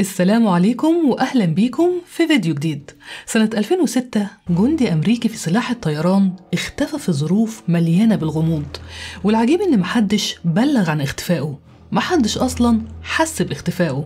السلام عليكم وأهلا بيكم في فيديو جديد سنة 2006 جندي أمريكي في سلاح الطيران اختفى في ظروف مليانة بالغموض والعجيب إن محدش بلغ عن اختفائه محدش أصلا حس باختفائه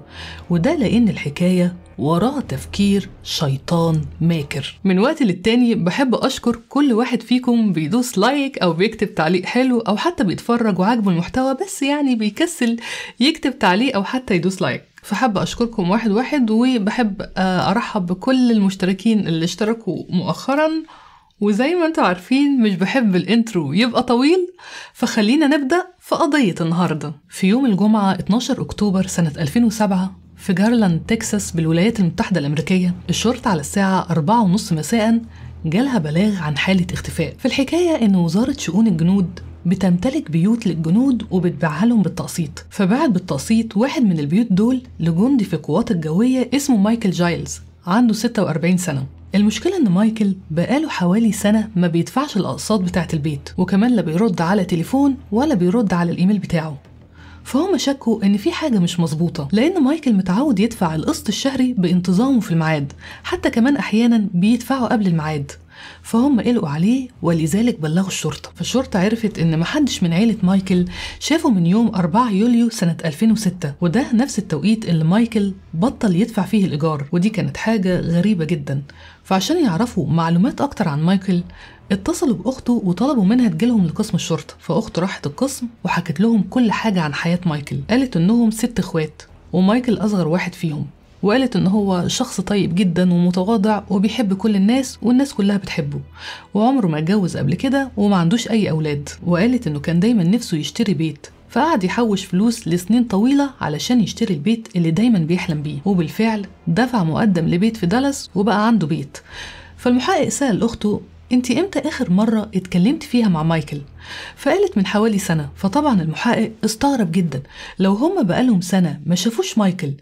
وده لأن الحكاية وراها تفكير شيطان ماكر من وقت للتاني بحب أشكر كل واحد فيكم بيدوس لايك أو بيكتب تعليق حلو أو حتى بيتفرج وعاجبه المحتوى بس يعني بيكسل يكتب تعليق أو حتى يدوس لايك فحابة أشكركم واحد واحد وبحب آه، أرحب بكل المشتركين اللي اشتركوا مؤخرا وزي ما انتوا عارفين مش بحب الانترو يبقى طويل فخلينا نبدأ في قضية النهاردة في يوم الجمعة 12 أكتوبر سنة 2007 في جارلاند تكساس بالولايات المتحدة الأمريكية الشرطة على الساعة 4:30 مساء جالها بلاغ عن حالة اختفاء في الحكاية إن وزارة شؤون الجنود بتمتلك بيوت للجنود وبتبيعها لهم بالتقسيط فبعت بالتقسيط واحد من البيوت دول لجندي في القوات الجوية اسمه مايكل جايلز عنده 46 سنة المشكلة إن مايكل بقاله حوالي سنة ما بيدفعش الأقساط بتاعة البيت وكمان لا بيرد على تليفون ولا بيرد على الإيميل بتاعه فهم شكوا إن في حاجة مش مظبوطة لأن مايكل متعود يدفع القسط الشهري بانتظامه في الميعاد حتى كمان أحيانا بيدفعه قبل الميعاد فهم قلقوا عليه ولذلك بلغوا الشرطة فالشرطة عرفت إن محدش من عيلة مايكل شافه من يوم 4 يوليو سنة 2006 وده نفس التوقيت اللي مايكل بطل يدفع فيه الإيجار ودي كانت حاجة غريبة جدا فعشان يعرفوا معلومات أكتر عن مايكل اتصلوا بأخته وطلبوا منها تجيلهم لقسم الشرطة فأخته راحت القسم وحكت لهم كل حاجة عن حياة مايكل قالت إنهم ست إخوات ومايكل أصغر واحد فيهم وقالت إن هو شخص طيب جدا ومتواضع وبيحب كل الناس والناس كلها بتحبه وعمره ما اتجوز قبل كده وما عندوش أي أولاد وقالت إنه كان دايما نفسه يشتري بيت فقعد يحوش فلوس لسنين طويلة علشان يشتري البيت اللي دايما بيحلم بيه وبالفعل دفع مقدم لبيت في دالاس وبقى عنده بيت فالمحقق سأل أخته انت امتى اخر مرة اتكلمت فيها مع مايكل؟ فقالت من حوالي سنة فطبعا المحقق استغرب جدا لو هما بقالهم سنة ما شافوش مايكل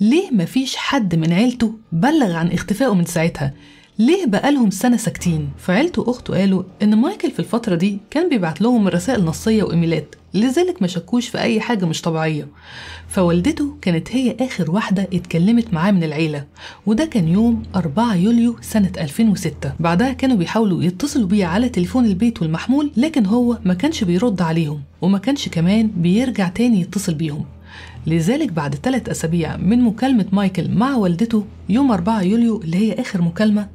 ليه مفيش حد من عيلته بلغ عن اختفائه من ساعتها ليه بقالهم سنة ساكتين؟ فعيلته وأخته قالوا إن مايكل في الفترة دي كان بيبعت لهم رسائل نصية وإيميلات لذلك ما شكوش في أي حاجة مش طبيعية فوالدته كانت هي آخر واحدة اتكلمت معاه من العيلة وده كان يوم 4 يوليو سنة 2006 بعدها كانوا بيحاولوا يتصلوا بيه على تليفون البيت والمحمول لكن هو ما كانش بيرد عليهم وما كانش كمان بيرجع تاني يتصل بيهم لذلك بعد ثلاث أسابيع من مكالمة مايكل مع والدته يوم 4 يوليو اللي هي آخر مكالمة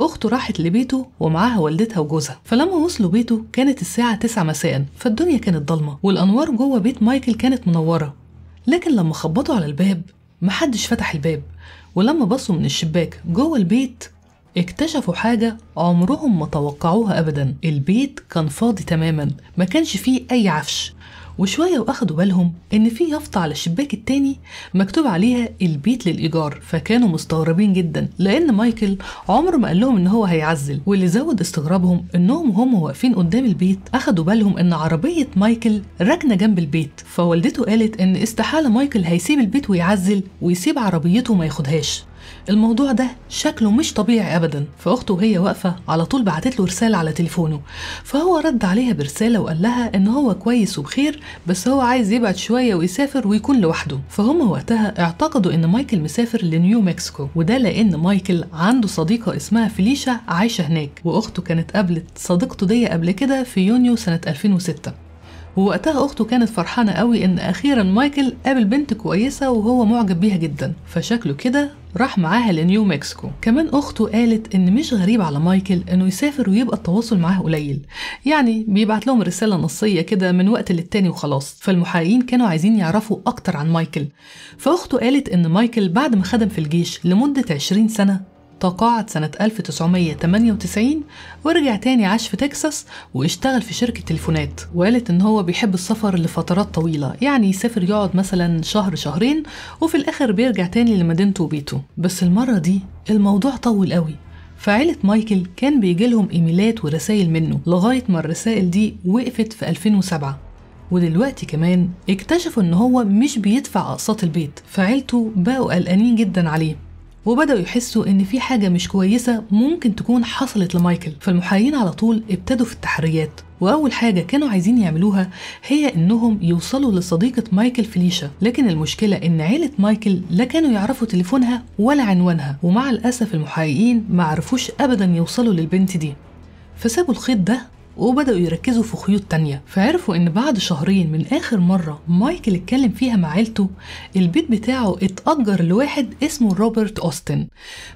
أخته راحت لبيته ومعاها والدتها وجوزها فلما وصلوا بيته كانت الساعة 9 مساء فالدنيا كانت ضلمة والأنوار جوه بيت مايكل كانت منورة لكن لما خبطوا على الباب محدش فتح الباب ولما بصوا من الشباك جوه البيت اكتشفوا حاجة عمرهم ما توقعوها أبدا البيت كان فاضي تماما ما كانش فيه أي عفش وشوية وأخدوا بالهم إن في يافطة على الشباك التاني مكتوب عليها البيت للإيجار فكانوا مستغربين جدا لأن مايكل عمره ما قال لهم إن هو هيعزل واللي زود استغرابهم إنهم وهم واقفين قدام البيت أخدوا بالهم إن عربية مايكل راكنة جنب البيت فوالدته قالت إن استحالة مايكل هيسيب البيت ويعزل ويسيب عربيته وما ياخدهاش الموضوع ده شكله مش طبيعي ابدا فاخته وهي واقفه على طول بعتت له رساله على تليفونه فهو رد عليها برساله وقال لها ان هو كويس وبخير بس هو عايز يبعد شويه ويسافر ويكون لوحده فهم وقتها اعتقدوا ان مايكل مسافر لنيو مكسيكو وده لان مايكل عنده صديقه اسمها فيليشا عايشه هناك واخته كانت قابلت صديقته دي قبل كده في يونيو سنه 2006 ووقتها أخته كانت فرحانة قوي إن أخيرا مايكل قابل بنت كويسة وهو معجب بيها جدا فشكله كده راح معاها لنيو مكسيكو كمان أخته قالت إن مش غريب على مايكل إنه يسافر ويبقى التواصل معاه قليل يعني بيبعت لهم رسالة نصية كده من وقت للتاني وخلاص فالمحققين كانوا عايزين يعرفوا أكتر عن مايكل فأخته قالت إن مايكل بعد ما خدم في الجيش لمدة 20 سنة تقاعد سنة 1998 ورجع تاني عاش في تكساس واشتغل في شركة تليفونات وقالت إن هو بيحب السفر لفترات طويلة يعني يسافر يقعد مثلا شهر شهرين وفي الآخر بيرجع تاني لمدينته وبيته بس المرة دي الموضوع طول قوي فعيلة مايكل كان بيجيلهم إيميلات ورسائل منه لغاية ما الرسائل دي وقفت في 2007 ودلوقتي كمان اكتشفوا ان هو مش بيدفع اقساط البيت فعيلته بقوا قلقانين جدا عليه وبدأوا يحسوا إن في حاجة مش كويسة ممكن تكون حصلت لمايكل فالمحايين على طول ابتدوا في التحريات وأول حاجة كانوا عايزين يعملوها هي إنهم يوصلوا لصديقة مايكل فليشا لكن المشكلة إن عيلة مايكل لا كانوا يعرفوا تليفونها ولا عنوانها ومع الأسف المحققين ما عرفوش أبدا يوصلوا للبنت دي فسابوا الخيط ده وبدأوا يركزوا في خيوط تانية فعرفوا إن بعد شهرين من آخر مرة مايكل اتكلم فيها مع عيلته البيت بتاعه اتأجر لواحد اسمه روبرت أوستن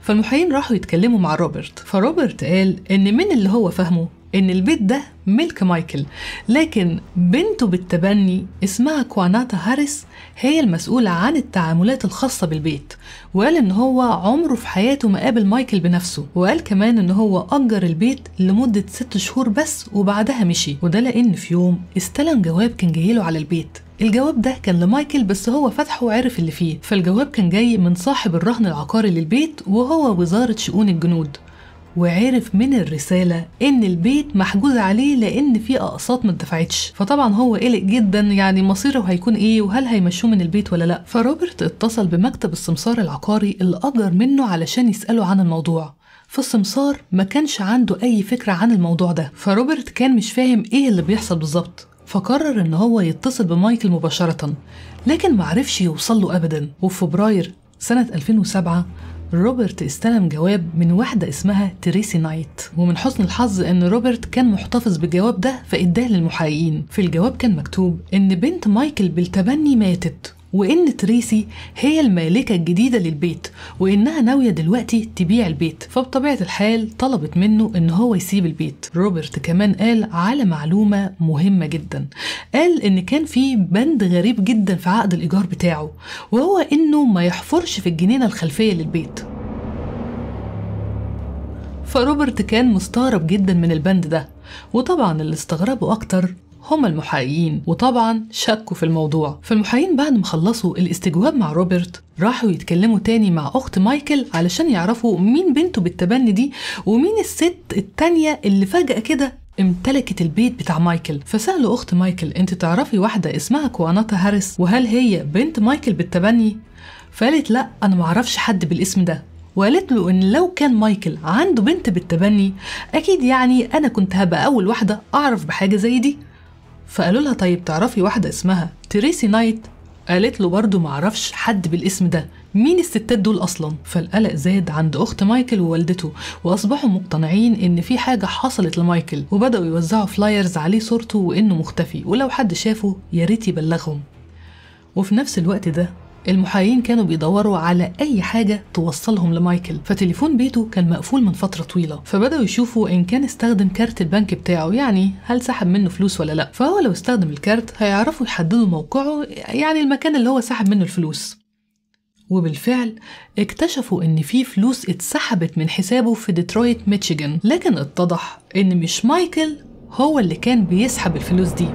فالمحيين راحوا يتكلموا مع روبرت فروبرت قال إن من اللي هو فاهمه إن البيت ده ملك مايكل لكن بنته بالتبني اسمها كواناتا هاريس هي المسؤولة عن التعاملات الخاصة بالبيت وقال إن هو عمره في حياته ما قابل مايكل بنفسه وقال كمان إن هو أجر البيت لمدة ست شهور بس وبعدها مشي وده لأن في يوم استلم جواب كان جايله على البيت الجواب ده كان لمايكل بس هو فتحه وعرف اللي فيه فالجواب كان جاي من صاحب الرهن العقاري للبيت وهو وزارة شؤون الجنود وعرف من الرسالة إن البيت محجوز عليه لأن في أقساط ما اتدفعتش فطبعا هو قلق جدا يعني مصيره هيكون إيه وهل هيمشوه من البيت ولا لأ فروبرت اتصل بمكتب السمسار العقاري اللي أجر منه علشان يسأله عن الموضوع فالسمسار ما كانش عنده أي فكرة عن الموضوع ده فروبرت كان مش فاهم إيه اللي بيحصل بالظبط فقرر إن هو يتصل بمايكل مباشرة لكن معرفش يوصل له أبدا وفي فبراير سنة 2007 روبرت استلم جواب من واحدة اسمها تريسي نايت ومن حسن الحظ ان روبرت كان محتفظ بالجواب ده فاداه للمحققين في الجواب كان مكتوب ان بنت مايكل بالتبني ماتت وإن تريسي هي المالكة الجديدة للبيت وإنها ناوية دلوقتي تبيع البيت فبطبيعة الحال طلبت منه إن هو يسيب البيت روبرت كمان قال على معلومة مهمة جدا قال إن كان في بند غريب جدا في عقد الإيجار بتاعه وهو إنه ما يحفرش في الجنينة الخلفية للبيت فروبرت كان مستغرب جدا من البند ده وطبعا اللي استغربه أكتر هم المحققين وطبعا شكوا في الموضوع فالمحققين بعد ما خلصوا الاستجواب مع روبرت راحوا يتكلموا تاني مع أخت مايكل علشان يعرفوا مين بنته بالتبني دي ومين الست التانية اللي فجأة كده امتلكت البيت بتاع مايكل فسألوا أخت مايكل أنت تعرفي واحدة اسمها كواناتا هاريس وهل هي بنت مايكل بالتبني؟ فقالت لا أنا معرفش حد بالاسم ده وقالت له ان لو كان مايكل عنده بنت بالتبني اكيد يعني انا كنت هبقى اول واحده اعرف بحاجه زي دي فقالوا لها طيب تعرفي واحدة اسمها تريسي نايت قالت له برضه معرفش حد بالاسم ده مين الستات دول اصلا فالقلق زاد عند اخت مايكل ووالدته واصبحوا مقتنعين ان في حاجه حصلت لمايكل وبداوا يوزعوا فلايرز عليه صورته وانه مختفي ولو حد شافه يا ريت يبلغهم وفي نفس الوقت ده المحايين كانوا بيدوروا على أي حاجة توصلهم لمايكل فتليفون بيته كان مقفول من فترة طويلة فبدأوا يشوفوا إن كان استخدم كارت البنك بتاعه يعني هل سحب منه فلوس ولا لأ فهو لو استخدم الكارت هيعرفوا يحددوا موقعه يعني المكان اللي هو سحب منه الفلوس وبالفعل اكتشفوا ان في فلوس اتسحبت من حسابه في ديترويت ميشيغان لكن اتضح ان مش مايكل هو اللي كان بيسحب الفلوس دي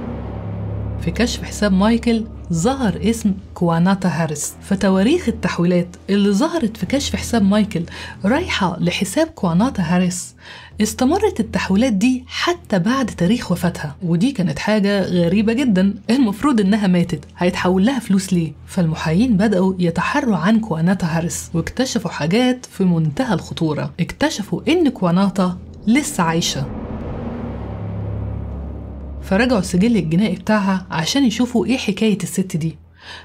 في كشف حساب مايكل ظهر اسم كواناتا هاريس فتواريخ التحويلات اللي ظهرت في كشف حساب مايكل رايحة لحساب كواناتا هاريس استمرت التحويلات دي حتى بعد تاريخ وفاتها ودي كانت حاجة غريبة جدا المفروض إنها ماتت هيتحول لها فلوس ليه؟ فالمحايين بدأوا يتحروا عن كواناتا هاريس واكتشفوا حاجات في منتهى الخطورة اكتشفوا إن كواناتا لسه عايشة فرجعوا السجل الجنائي بتاعها عشان يشوفوا ايه حكاية الست دي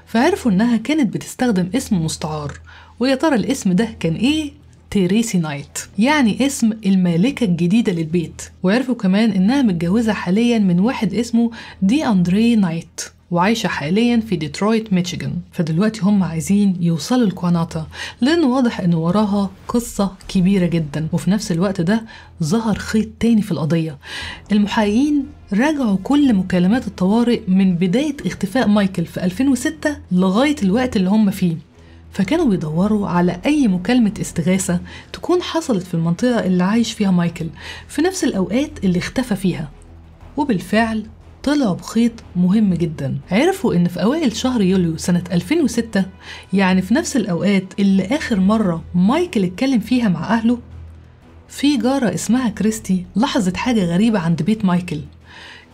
فعرفوا انها كانت بتستخدم اسم مستعار ويا ترى الاسم ده كان ايه تيريسي نايت يعني اسم المالكة الجديدة للبيت وعرفوا كمان انها متجوزة حاليا من واحد اسمه دي اندري نايت وعايشة حاليا في ديترويت ميشيغان فدلوقتي هم عايزين يوصلوا لكواناتا لأن واضح إن وراها قصة كبيرة جدا وفي نفس الوقت ده ظهر خيط تاني في القضية المحققين راجعوا كل مكالمات الطوارئ من بداية اختفاء مايكل في 2006 لغاية الوقت اللي هم فيه فكانوا بيدوروا على أي مكالمة استغاثة تكون حصلت في المنطقة اللي عايش فيها مايكل في نفس الأوقات اللي اختفى فيها وبالفعل طلع بخيط مهم جدا عرفوا ان في اوائل شهر يوليو سنة 2006 يعني في نفس الاوقات اللي اخر مرة مايكل اتكلم فيها مع اهله في جارة اسمها كريستي لاحظت حاجة غريبة عند بيت مايكل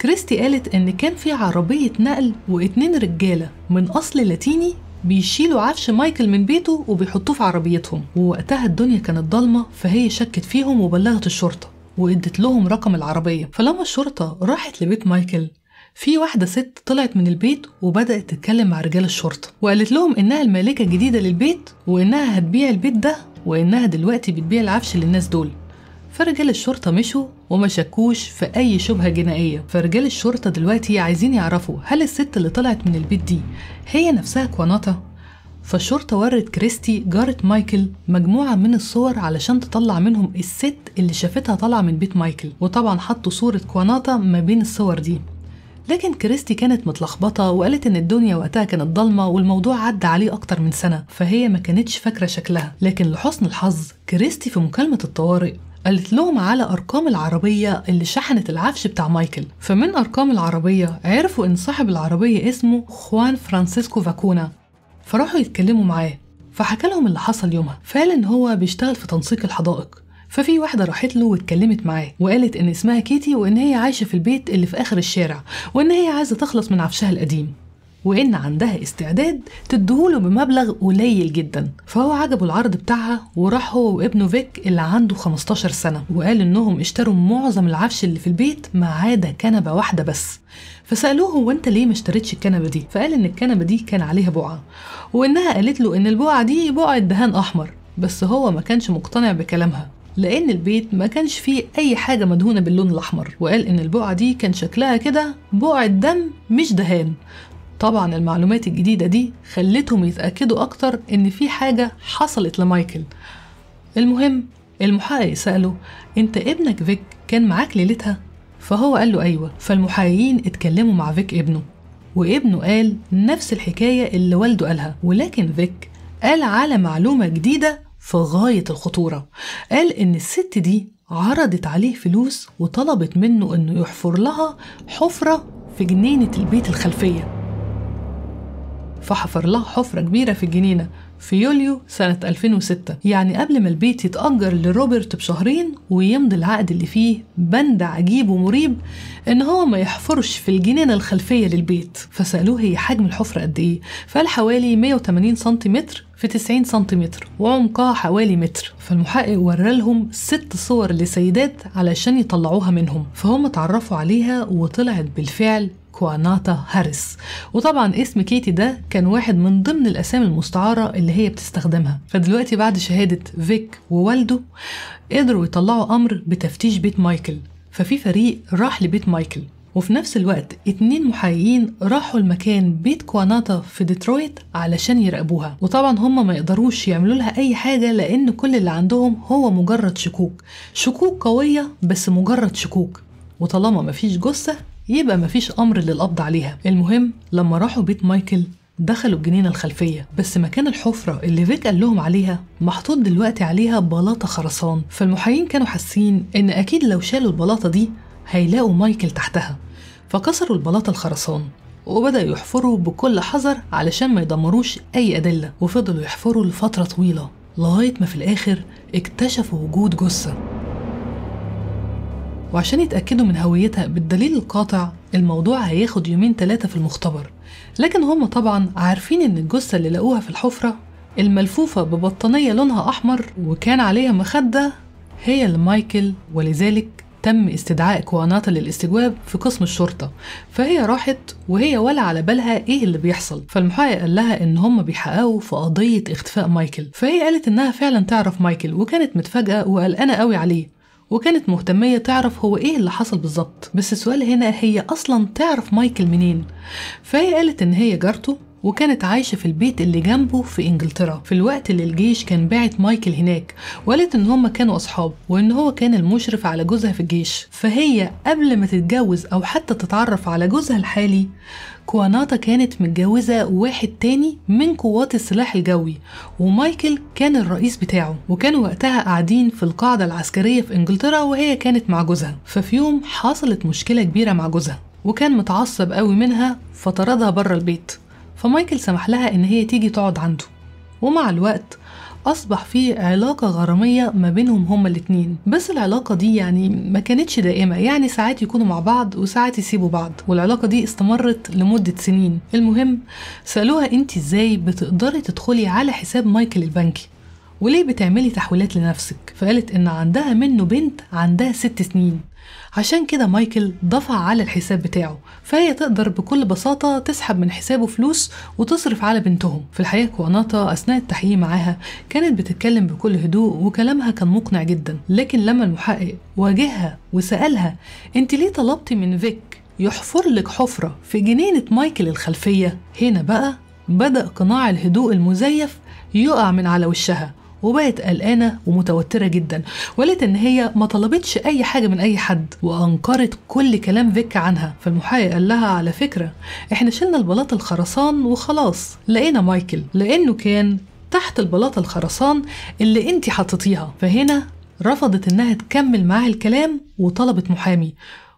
كريستي قالت إن كان في عربية نقل واتنين رجالة من أصل لاتيني بيشيلوا عفش مايكل من بيته وبيحطوه في عربيتهم ووقتها الدنيا كانت ضلمة فهي شكت فيهم وبلغت الشرطة وادت لهم رقم العربية فلما الشرطة راحت لبيت مايكل في واحدة ست طلعت من البيت وبدأت تتكلم مع رجال الشرطة وقالت لهم إنها المالكة الجديدة للبيت وإنها هتبيع البيت ده وإنها دلوقتي بتبيع العفش للناس دول فرجال الشرطة مشوا وما شكوش في أي شبهة جنائية فرجال الشرطة دلوقتي عايزين يعرفوا هل الست اللي طلعت من البيت دي هي نفسها كواناتا فالشرطة ورت كريستي جارة مايكل مجموعة من الصور علشان تطلع منهم الست اللي شافتها طالعة من بيت مايكل وطبعا حطوا صورة كواناتا ما بين الصور دي لكن كريستي كانت متلخبطة وقالت إن الدنيا وقتها كانت ضلمة والموضوع عدى عليه أكتر من سنة فهي ما كانتش فاكرة شكلها لكن لحسن الحظ كريستي في مكالمة الطوارئ قالت لهم على أرقام العربية اللي شحنت العفش بتاع مايكل فمن أرقام العربية عرفوا إن صاحب العربية اسمه خوان فرانسيسكو فاكونا فراحوا يتكلموا معاه فحكى لهم اللي حصل يومها فقال إن هو بيشتغل في تنسيق الحدائق ففي واحده راحت له واتكلمت معاه وقالت ان اسمها كيتي وان هي عايشه في البيت اللي في اخر الشارع وان هي عايزه تخلص من عفشها القديم وإن عندها استعداد تديهوله بمبلغ قليل جدا فهو عجبه العرض بتاعها وراح هو وابنه فيك اللي عنده 15 سنة وقال إنهم اشتروا معظم العفش اللي في البيت ما عدا كنبة واحدة بس فسألوه هو أنت ليه ما اشتريتش الكنبة دي فقال إن الكنبة دي كان عليها بقعة وإنها قالت له إن البقعة دي بقعة دهان أحمر بس هو ما كانش مقتنع بكلامها لأن البيت ما كانش فيه أي حاجة مدهونة باللون الأحمر وقال إن البقعة دي كان شكلها كده بقعة دم مش دهان طبعا المعلومات الجديدة دي خلتهم يتأكدوا أكتر إن في حاجة حصلت لمايكل المهم المحقق سأله أنت ابنك فيك كان معاك ليلتها؟ فهو قال له أيوة فالمحققين اتكلموا مع فيك ابنه وابنه قال نفس الحكاية اللي والده قالها ولكن فيك قال على معلومة جديدة في غاية الخطورة قال إن الست دي عرضت عليه فلوس وطلبت منه إنه يحفر لها حفرة في جنينة البيت الخلفية فحفر لها حفرة كبيرة في الجنينة في يوليو سنة 2006 يعني قبل ما البيت يتأجر لروبرت بشهرين ويمضي العقد اللي فيه بند عجيب ومريب إن هو ما يحفرش في الجنينة الخلفية للبيت فسألوه هي حجم الحفرة قد إيه فقال حوالي 180 سنتيمتر في 90 سنتيمتر وعمقها حوالي متر فالمحقق ورى لهم ست صور لسيدات علشان يطلعوها منهم فهم اتعرفوا عليها وطلعت بالفعل كواناتا هاريس وطبعا اسم كيتي ده كان واحد من ضمن الاسامي المستعاره اللي هي بتستخدمها فدلوقتي بعد شهاده فيك ووالده قدروا يطلعوا امر بتفتيش بيت مايكل ففي فريق راح لبيت مايكل وفي نفس الوقت اتنين محققين راحوا المكان بيت كواناتا في ديترويت علشان يراقبوها وطبعا هم ما يقدروش يعملوا لها اي حاجه لان كل اللي عندهم هو مجرد شكوك شكوك قويه بس مجرد شكوك وطالما مفيش جثه يبقى مفيش امر للقبض عليها المهم لما راحوا بيت مايكل دخلوا الجنينة الخلفية بس مكان الحفرة اللي فيك قال لهم عليها محطوط دلوقتي عليها بلاطة خرسان فالمحايين كانوا حاسين إن أكيد لو شالوا البلاطة دي هيلاقوا مايكل تحتها فكسروا البلاط الخرسان وبدأوا يحفروا بكل حذر علشان ما يدمروش أي أدلة وفضلوا يحفروا لفترة طويلة لغاية ما في الآخر اكتشفوا وجود جثة وعشان يتأكدوا من هويتها بالدليل القاطع الموضوع هياخد يومين ثلاثة في المختبر لكن هم طبعا عارفين إن الجثة اللي لقوها في الحفرة الملفوفة ببطانية لونها أحمر وكان عليها مخدة هي مايكل ولذلك تم استدعاء كواناتا للاستجواب في قسم الشرطة فهي راحت وهي ولا على بالها ايه اللي بيحصل فالمحقق قال لها ان هم بيحققوا في قضية اختفاء مايكل فهي قالت انها فعلا تعرف مايكل وكانت متفاجئة وقلقانة قوي عليه وكانت مهتمية تعرف هو إيه اللي حصل بالظبط بس السؤال هنا هي أصلا تعرف مايكل منين فهي قالت إن هي جارته وكانت عايشة في البيت اللي جنبه في إنجلترا في الوقت اللي الجيش كان باعت مايكل هناك وقالت إن هما كانوا أصحاب وإن هو كان المشرف على جوزها في الجيش فهي قبل ما تتجوز أو حتى تتعرف على جوزها الحالي كواناتا كانت متجوزة واحد تاني من قوات السلاح الجوي ومايكل كان الرئيس بتاعه وكانوا وقتها قاعدين في القاعدة العسكرية في إنجلترا وهي كانت مع جوزها ففي يوم حصلت مشكلة كبيرة مع جوزها وكان متعصب قوي منها فطردها بره البيت فمايكل سمح لها إن هي تيجي تقعد عنده ومع الوقت أصبح في علاقة غرامية ما بينهم هما الاتنين بس العلاقة دي يعني ما كانتش دائمة يعني ساعات يكونوا مع بعض وساعات يسيبوا بعض والعلاقة دي استمرت لمدة سنين المهم سألوها أنت إزاي بتقدري تدخلي على حساب مايكل البنكي وليه بتعملي تحويلات لنفسك فقالت إن عندها منه بنت عندها ست سنين عشان كده مايكل ضفع على الحساب بتاعه فهي تقدر بكل بساطة تسحب من حسابه فلوس وتصرف على بنتهم في الحقيقة كواناتا أثناء التحقيق معاها كانت بتتكلم بكل هدوء وكلامها كان مقنع جدا لكن لما المحقق واجهها وسألها أنت ليه طلبتي من فيك يحفر لك حفرة في جنينة مايكل الخلفية هنا بقى بدأ قناع الهدوء المزيف يقع من على وشها وبقت قلقانه ومتوتره جدا ولقت ان هي ما طلبتش اي حاجه من اي حد وانكرت كل كلام فيك عنها فالمحقق قال لها على فكره احنا شلنا البلاط الخرسان وخلاص لقينا مايكل لانه كان تحت البلاط الخرسان اللي انت حطيتيها فهنا رفضت انها تكمل معاه الكلام وطلبت محامي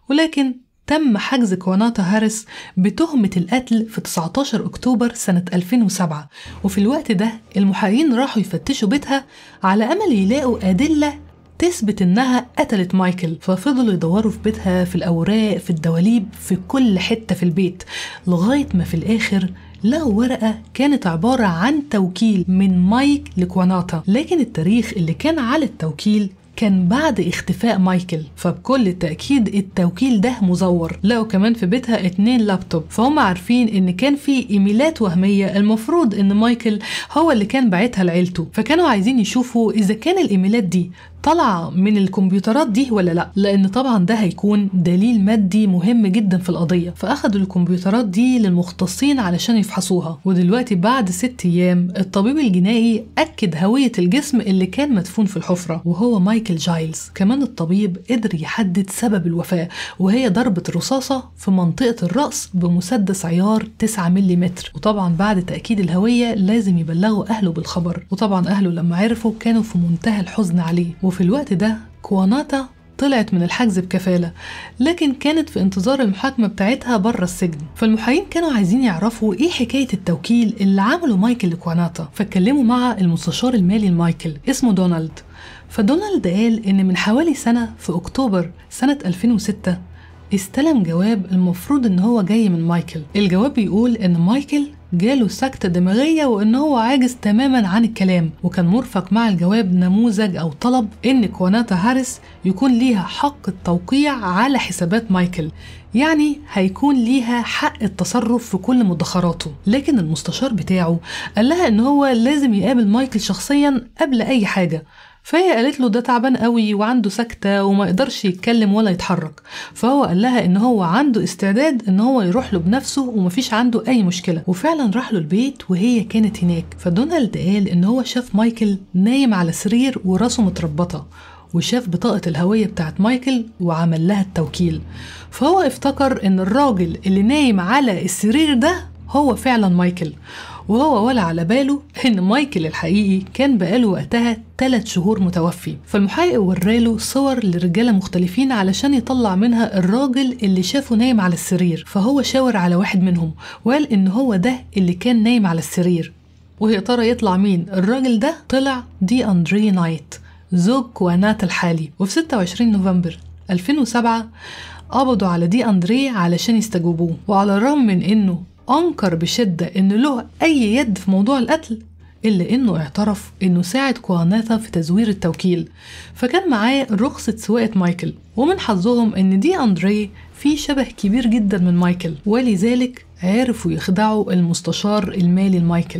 ولكن تم حجز كواناتا هاريس بتهمة القتل في 19 أكتوبر سنة 2007 وفي الوقت ده المحققين راحوا يفتشوا بيتها على أمل يلاقوا أدلة تثبت إنها قتلت مايكل ففضلوا يدوروا في بيتها في الأوراق في الدواليب في كل حتة في البيت لغاية ما في الآخر لقوا ورقة كانت عبارة عن توكيل من مايك لكواناتا لكن التاريخ اللي كان على التوكيل كان بعد اختفاء مايكل فبكل تأكيد التوكيل ده مزور لقوا كمان في بيتها اتنين لابتوب فهم عارفين ان كان في ايميلات وهمية المفروض ان مايكل هو اللي كان باعتها لعيلته فكانوا عايزين يشوفوا اذا كان الايميلات دي طالعه من الكمبيوترات دي ولا لا لان طبعا ده هيكون دليل مادي مهم جدا في القضيه فاخدوا الكمبيوترات دي للمختصين علشان يفحصوها ودلوقتي بعد ست ايام الطبيب الجنائي اكد هويه الجسم اللي كان مدفون في الحفره وهو مايكل جايلز كمان الطبيب قدر يحدد سبب الوفاه وهي ضربه رصاصه في منطقه الراس بمسدس عيار 9 ملم وطبعا بعد تاكيد الهويه لازم يبلغوا اهله بالخبر وطبعا اهله لما عرفوا كانوا في منتهى الحزن عليه وفي الوقت ده كواناتا طلعت من الحجز بكفالة لكن كانت في انتظار المحاكمة بتاعتها برا السجن فالمحامين كانوا عايزين يعرفوا ايه حكاية التوكيل اللي عمله مايكل لكواناتا فاتكلموا مع المستشار المالي لمايكل اسمه دونالد فدونالد قال ان من حوالي سنة في اكتوبر سنة 2006 استلم جواب المفروض ان هو جاي من مايكل الجواب بيقول ان مايكل جاله سكتة دماغية وإن هو عاجز تماما عن الكلام وكان مرفق مع الجواب نموذج أو طلب إن كواناتا هاريس يكون ليها حق التوقيع على حسابات مايكل يعني هيكون ليها حق التصرف في كل مدخراته لكن المستشار بتاعه قال لها إن هو لازم يقابل مايكل شخصيا قبل أي حاجة فهي قالت له ده تعبان قوي وعنده سكتة وما يقدرش يتكلم ولا يتحرك فهو قال لها ان هو عنده استعداد ان هو يروح له بنفسه ومفيش عنده اي مشكلة وفعلا راح له البيت وهي كانت هناك فدونالد قال ان هو شاف مايكل نايم على سرير وراسه متربطة وشاف بطاقة الهوية بتاعت مايكل وعمل لها التوكيل فهو افتكر ان الراجل اللي نايم على السرير ده هو فعلا مايكل وهو ولا على باله إن مايكل الحقيقي كان بقاله وقتها 3 شهور متوفي فالمحقق وراله صور لرجالة مختلفين علشان يطلع منها الراجل اللي شافه نايم على السرير فهو شاور على واحد منهم وقال إن هو ده اللي كان نايم على السرير وهي ترى يطلع مين الراجل ده طلع دي أندري نايت زوج كوانات الحالي وفي 26 نوفمبر 2007 قبضوا على دي أندريه علشان يستجوبوه وعلى الرغم من إنه أنكر بشدة إن له أي يد في موضوع القتل إلا إنه اعترف إنه ساعد كواناتا في تزوير التوكيل فكان معاه رخصة سواقة مايكل ومن حظهم إن دي أندري في شبه كبير جدا من مايكل ولذلك عرفوا يخدعوا المستشار المالي لمايكل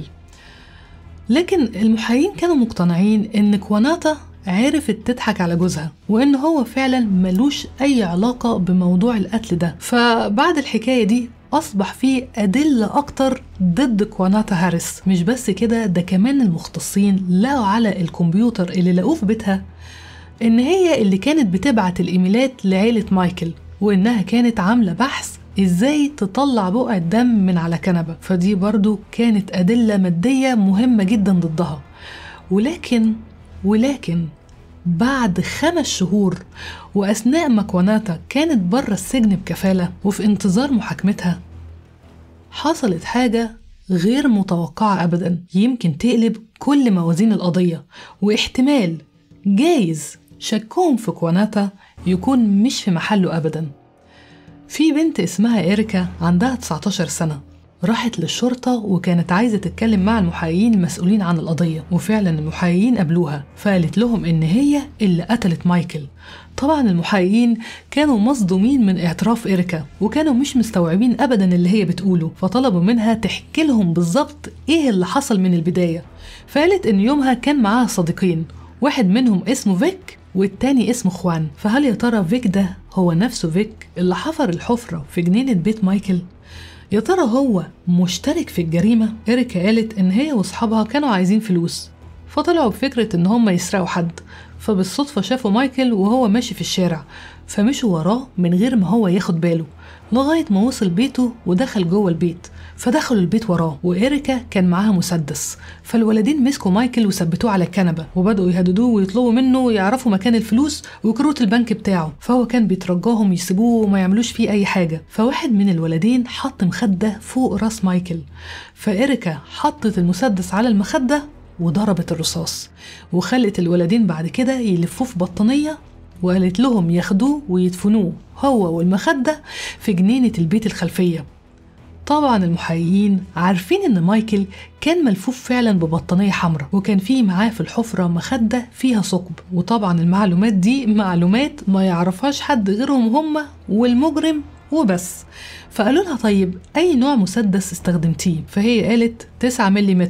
لكن المحايين كانوا مقتنعين إن كواناتا عرفت تضحك على جوزها وإن هو فعلا ملوش أي علاقة بموضوع القتل ده فبعد الحكاية دي أصبح في أدلة أكتر ضد كواناتا هاريس مش بس كده ده كمان المختصين لقوا على الكمبيوتر اللي لقوه في بيتها إن هي اللي كانت بتبعت الإيميلات لعيلة مايكل وإنها كانت عاملة بحث ازاي تطلع بقع الدم من على كنبه فدي برضو كانت ادله ماديه مهمه جدا ضدها ولكن ولكن بعد خمس شهور وأثناء ما كواناتا كانت بره السجن بكفالة وفي انتظار محاكمتها حصلت حاجة غير متوقعة أبدا يمكن تقلب كل موازين القضية واحتمال جايز شكهم في كواناتا يكون مش في محله أبدا في بنت اسمها إيريكا عندها 19 سنة راحت للشرطة وكانت عايزة تتكلم مع المحايين المسؤولين عن القضية وفعلا المحايين قابلوها فقالت لهم إن هي اللي قتلت مايكل طبعا المحققين كانوا مصدومين من اعتراف إيريكا وكانوا مش مستوعبين أبدا اللي هي بتقوله فطلبوا منها تحكي لهم بالظبط إيه اللي حصل من البداية فقالت إن يومها كان معاها صديقين واحد منهم اسمه فيك والتاني اسمه خوان فهل يا ترى فيك ده هو نفسه فيك اللي حفر الحفرة في جنينة بيت مايكل يا ترى هو مشترك في الجريمة؟ إيريكا قالت إن هي وأصحابها كانوا عايزين فلوس فطلعوا بفكرة إن هم يسرقوا حد فبالصدفة شافوا مايكل وهو ماشي في الشارع فمشوا وراه من غير ما هو ياخد باله لغاية ما وصل بيته ودخل جوه البيت فدخلوا البيت وراه وإيريكا كان معاها مسدس فالولدين مسكوا مايكل وثبتوه على الكنبة وبدأوا يهددوه ويطلبوا منه يعرفوا مكان الفلوس وكروت البنك بتاعه فهو كان بيترجاهم يسيبوه وما يعملوش فيه أي حاجة فواحد من الولدين حط مخدة فوق راس مايكل فإيريكا حطت المسدس على المخدة وضربت الرصاص وخلت الولدين بعد كده يلفوه في بطانية وقالت لهم ياخدوه ويدفنوه هو والمخدة في جنينة البيت الخلفية طبعا المحققين عارفين ان مايكل كان ملفوف فعلا ببطانيه حمراء وكان فيه معاه في الحفره مخده فيها ثقب وطبعا المعلومات دي معلومات ما يعرفهاش حد غيرهم هما والمجرم وبس فقالوا لها طيب اي نوع مسدس استخدمتيه فهي قالت 9 ملم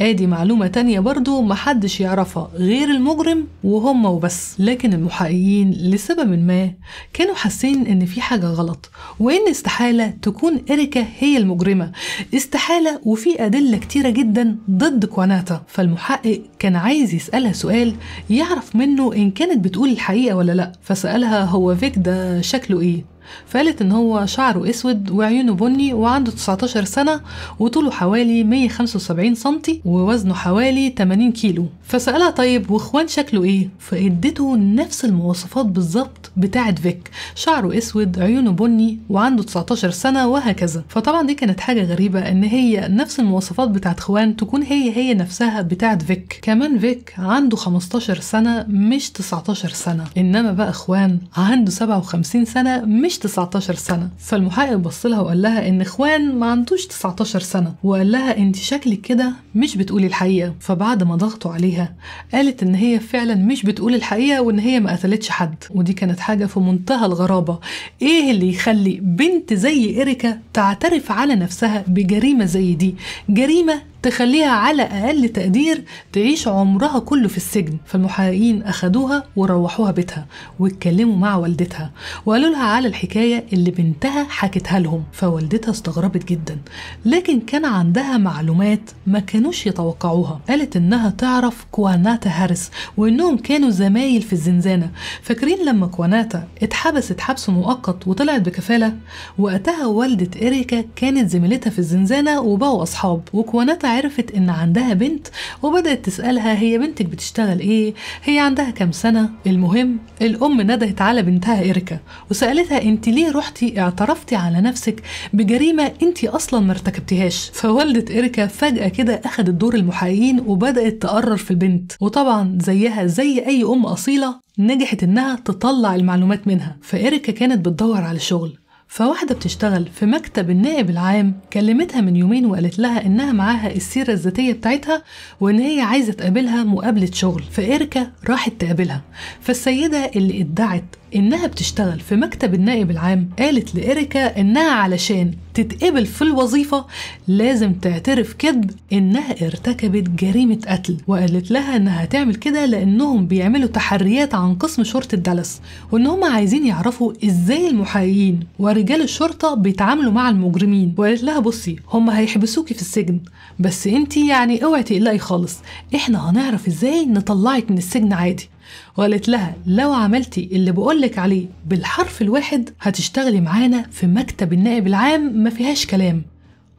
ادي معلومة تانية برضو محدش يعرفها غير المجرم وهم وبس لكن المحققين لسبب ما كانوا حاسين ان في حاجة غلط وان استحالة تكون اريكا هي المجرمة استحالة وفي ادلة كتيرة جدا ضد كواناتا فالمحقق كان عايز يسألها سؤال يعرف منه ان كانت بتقول الحقيقة ولا لا فسألها هو فيك ده شكله ايه فقالت إن هو شعره أسود وعيونه بني وعنده 19 سنة وطوله حوالي 175 سنتي ووزنه حوالي 80 كيلو فسألها طيب وإخوان شكله إيه؟ فإدته نفس المواصفات بالظبط بتاعة فيك شعره أسود عيونه بني وعنده 19 سنة وهكذا فطبعا دي كانت حاجة غريبة إن هي نفس المواصفات بتاعة إخوان تكون هي هي نفسها بتاعة فيك كمان فيك عنده 15 سنة مش 19 سنة إنما بقى إخوان عنده 57 سنة مش عندوش 19 سنة فالمحقق بص لها وقال لها إن إخوان ما عندوش 19 سنة وقال لها أنت شكلك كده مش بتقولي الحقيقة فبعد ما ضغطوا عليها قالت إن هي فعلا مش بتقول الحقيقة وإن هي ما قتلتش حد ودي كانت حاجة في منتهى الغرابة إيه اللي يخلي بنت زي إريكا تعترف على نفسها بجريمة زي دي جريمة تخليها على أقل تقدير تعيش عمرها كله في السجن فالمحققين أخدوها وروحوها بيتها واتكلموا مع والدتها وقالوا لها على الحكاية اللي بنتها حكتها لهم فوالدتها استغربت جدا لكن كان عندها معلومات ما كانوش يتوقعوها قالت إنها تعرف كواناتا هارس وإنهم كانوا زمايل في الزنزانة فاكرين لما كواناتا اتحبست حبس مؤقت وطلعت بكفالة وقتها والدة إريكا كانت زميلتها في الزنزانة وبقوا أصحاب وكواناتا عرفت إن عندها بنت وبدأت تسألها هي بنتك بتشتغل إيه؟ هي عندها كام سنة؟ المهم الأم ندهت على بنتها إيريكا وسألتها أنت ليه رحتي اعترفتي على نفسك بجريمة أنت أصلا ما ارتكبتيهاش؟ فوالدة إيريكا فجأة كده أخدت دور المحققين وبدأت تقرر في البنت وطبعا زيها زي أي أم أصيلة نجحت إنها تطلع المعلومات منها فإيريكا كانت بتدور على شغل فواحدة بتشتغل في مكتب النائب العام كلمتها من يومين وقالت لها إنها معاها السيرة الذاتية بتاعتها وإن هي عايزة تقابلها مقابلة شغل فإيركا راحت تقابلها فالسيدة اللي ادعت إنها بتشتغل في مكتب النائب العام قالت لإريكا إنها علشان تتقبل في الوظيفة لازم تعترف كذب إنها ارتكبت جريمة قتل وقالت لها إنها تعمل كده لأنهم بيعملوا تحريات عن قسم شرطة دالاس وإن هم عايزين يعرفوا إزاي المحققين ورجال الشرطة بيتعاملوا مع المجرمين وقالت لها بصي هم هيحبسوكي في السجن بس أنتي يعني اوعي تقلقي خالص إحنا هنعرف إزاي نطلعك من السجن عادي وقالت لها لو عملتي اللي بقولك عليه بالحرف الواحد هتشتغلي معانا في مكتب النائب العام ما فيهاش كلام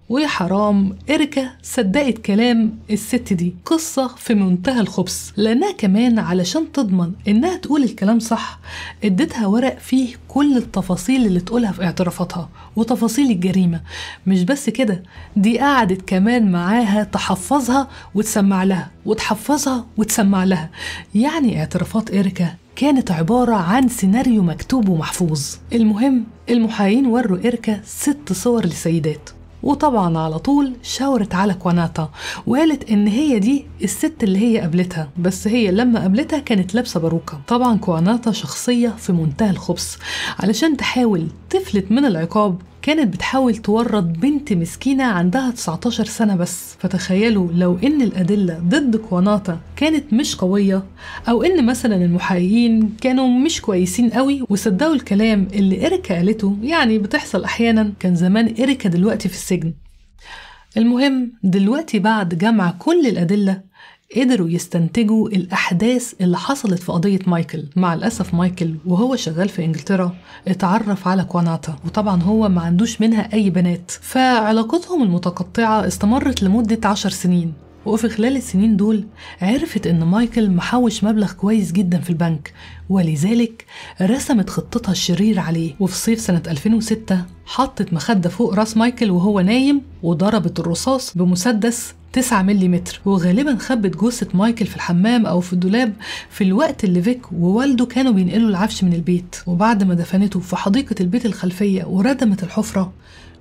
ويا حرام إريكا صدقت كلام الست دي قصة في منتهى الخبث لأنها كمان علشان تضمن إنها تقول الكلام صح إدتها ورق فيه كل التفاصيل اللي تقولها في اعترافاتها وتفاصيل الجريمة مش بس كده دي قعدت كمان معاها تحفظها وتسمع لها وتحفظها وتسمع لها يعني اعترافات إريكا كانت عبارة عن سيناريو مكتوب ومحفوظ المهم المحايين وروا إركا ست صور لسيدات وطبعا على طول شاورت على كواناتا وقالت ان هي دي الست اللي هي قابلتها بس هي لما قابلتها كانت لابسه باروكه طبعا كواناتا شخصيه في منتهى الخبث علشان تحاول تفلت من العقاب كانت بتحاول تورط بنت مسكينة عندها 19 سنة بس فتخيلوا لو إن الأدلة ضد كواناتا كانت مش قوية أو إن مثلا المحققين كانوا مش كويسين قوي وصدقوا الكلام اللي إريكا قالته يعني بتحصل أحيانا كان زمان إريكا دلوقتي في السجن المهم دلوقتي بعد جمع كل الأدلة قدروا يستنتجوا الأحداث اللي حصلت في قضية مايكل مع الأسف مايكل وهو شغال في إنجلترا اتعرف على كواناتا وطبعا هو ما عندوش منها أي بنات فعلاقتهم المتقطعة استمرت لمدة عشر سنين وفي خلال السنين دول عرفت إن مايكل محوش مبلغ كويس جدا في البنك ولذلك رسمت خطتها الشرير عليه وفي صيف سنة 2006 حطت مخدة فوق راس مايكل وهو نايم وضربت الرصاص بمسدس 9 ملم وغالبا خبت جثة مايكل في الحمام أو في الدولاب في الوقت اللي فيك ووالده كانوا بينقلوا العفش من البيت وبعد ما دفنته في حديقة البيت الخلفية وردمت الحفرة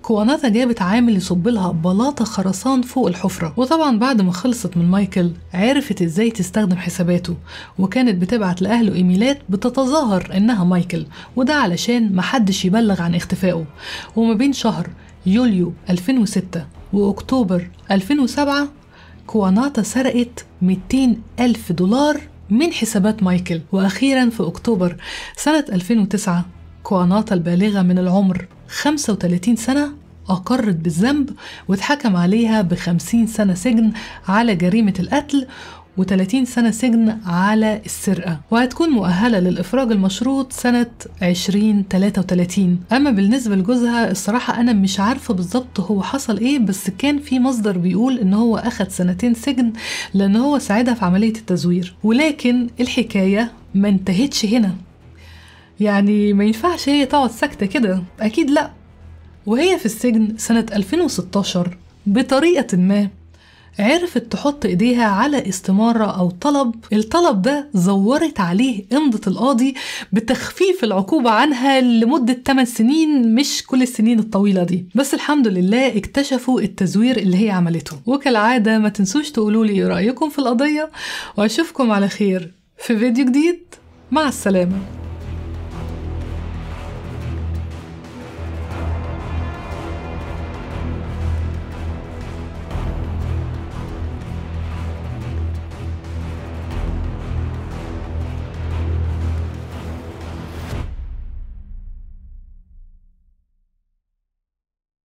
كواناتا جابت عامل يصب لها بلاطه خرسان فوق الحفره وطبعا بعد ما خلصت من مايكل عرفت ازاي تستخدم حساباته وكانت بتبعت لاهله ايميلات بتتظاهر انها مايكل وده علشان محدش يبلغ عن اختفائه وما بين شهر يوليو 2006 وأكتوبر 2007 كواناتا سرقت 200 ألف دولار من حسابات مايكل وأخيرا في أكتوبر سنة 2009 كواناتا البالغة من العمر 35 سنة أقرت بالذنب واتحكم عليها بخمسين سنة سجن على جريمة القتل و30 سنة سجن على السرقة وهتكون مؤهلة للإفراج المشروط سنة 2033 أما بالنسبة لجوزها الصراحة أنا مش عارفة بالظبط هو حصل إيه بس كان في مصدر بيقول إن هو أخد سنتين سجن لأن هو ساعدها في عملية التزوير ولكن الحكاية ما انتهتش هنا يعني ما ينفعش هي تقعد ساكتة كده أكيد لأ وهي في السجن سنة 2016 بطريقة ما عرفت تحط ايديها على استمارة أو طلب الطلب ده زورت عليه إمضة القاضي بتخفيف العقوبة عنها لمدة 8 سنين مش كل السنين الطويلة دي بس الحمد لله اكتشفوا التزوير اللي هي عملته وكالعادة ما تنسوش تقولوا لي رأيكم في القضية وأشوفكم على خير في فيديو جديد مع السلامه